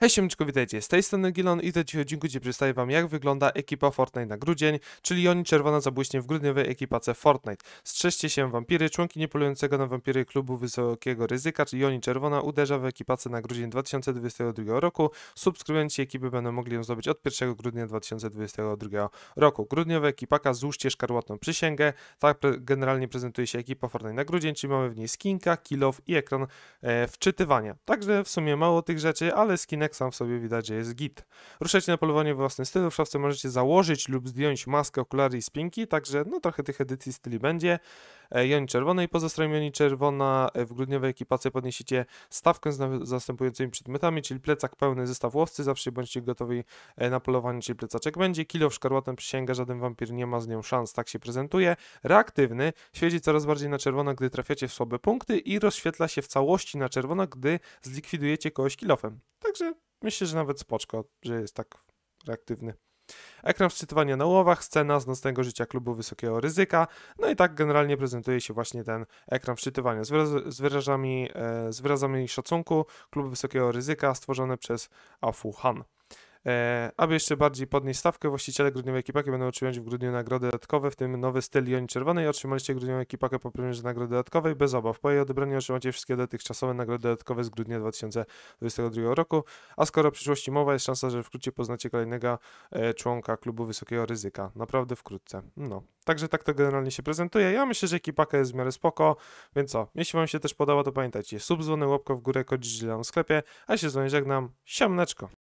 Hej siemniczko, witajcie, z tej strony Gilon i w tym odcinku gdzie przedstawię Wam jak wygląda ekipa Fortnite na grudzień, czyli oni czerwona zabłyśnie w grudniowej ekipace Fortnite. Strzeżcie się wampiry, członki niepolującego na wampiry klubu wysokiego ryzyka, czyli oni czerwona uderza w ekipace na grudzień 2022 roku. Subskrybenci ekipy będą mogli ją zdobyć od 1 grudnia 2022 roku. Grudniowa ekipaka, złóżcie szkarłatną przysięgę, tak pre generalnie prezentuje się ekipa Fortnite na grudzień, czyli mamy w niej skinka, kill i ekran e, wczytywania. Także w sumie mało tych rzeczy, ale skinek jak sam w sobie widać, że jest git. Ruszacie na polowanie własnym stylu, w szafce możecie założyć lub zdjąć maskę, okulary i spinki, także no trochę tych edycji styli będzie. E, Joni Czerwonej, poza strojem Joni Czerwona e, w grudniowej ekipacji podniesiecie stawkę z zastępującymi przedmiotami, czyli plecak pełny zestaw łowcy, zawsze bądźcie gotowi e, na polowanie, czyli plecaczek będzie. Kilo w przysięga, żaden wampir nie ma z nią szans, tak się prezentuje. Reaktywny, świeci coraz bardziej na czerwono, gdy trafiacie w słabe punkty i rozświetla się w całości na czerwono, gdy zlikwidujecie kogoś kilofem. Także myślę, że nawet spoczko, że jest tak reaktywny. Ekran wczytywania na łowach, scena z nocnego życia klubu wysokiego ryzyka. No i tak generalnie prezentuje się właśnie ten ekran wczytywania z, wyraz, z, wyrażami, e, z wyrazami szacunku klubu wysokiego ryzyka stworzony przez Afu Han. E, aby jeszcze bardziej podnieść stawkę, właściciele grudniowej ekipaki będą otrzymać w grudniu nagrody dodatkowe, w tym nowy styl Joni Czerwonej. Otrzymaliście grudniową ekipakę po premierze nagrody dodatkowej bez obaw. Po jej odebraniu otrzymacie wszystkie dotychczasowe nagrody dodatkowe z grudnia 2022 roku. A skoro o przyszłości mowa, jest szansa, że wkrótce poznacie kolejnego e, członka klubu wysokiego ryzyka. Naprawdę wkrótce. No. Także tak to generalnie się prezentuje. Ja myślę, że ekipaka jest w miarę spoko, więc co? Jeśli Wam się też podoba, to pamiętajcie, sub, dzwony, łapka w górę, kodzić w sklepie, a się z Wami żegnam. Siamneczko!